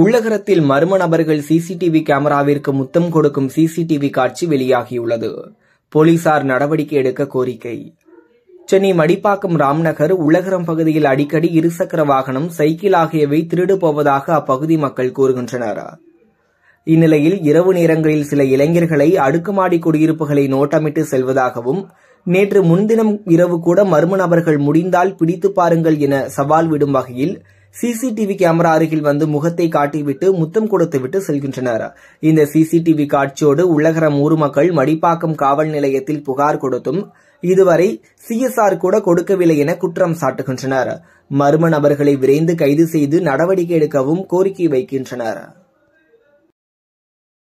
உள்ளகரத்தில் மர்ம நபர்கள் சிசிடிவி கேமராவிற்கு முத்தம் கொடுக்கும் சிசிடிவி காட்சி வெளியாகியுள்ளது போலீசார் நடவடிக்கை எடுக்க கோரிக்கை சென்னை மடிப்பாக்கம் ராம்நகர் உலகரம் பகுதியில் அடிக்கடி இருசக்கர வாகனம் சைக்கிள் ஆகியவை திருடு போவதாக அப்பகுதி மக்கள் கூறுகின்றனர் இந்நிலையில் இரவு நேரங்களில் சில இளைஞர்களை அடுக்குமாடி குடியிருப்புகளை நோட்டமிட்டு செல்வதாகவும் நேற்று முன்தினம் இரவு கூட மர்ம நபர்கள் முடிந்தால் பிடித்து பாருங்கள் என சவால் விடும் வகையில் சிசிடிவி கேமரா அருகில் வந்து முகத்தை காட்டிவிட்டு முத்தம் கொடுத்துவிட்டு செல்கின்றனர் இந்த சிசிடிவி காட்சியோடு உலகரம் ஊர் மக்கள் மடிப்பாக்கம் காவல் நிலையத்தில் புகார் கொடுத்தும் இதுவரை சிஎஸ்ஆர் கூட கொடுக்கவில்லை என குற்றம் சாட்டுகின்றனர் மர்ம நபர்களை விரைந்து கைது செய்து நடவடிக்கை எடுக்கவும் கோரிக்கை வைக்கின்றனர்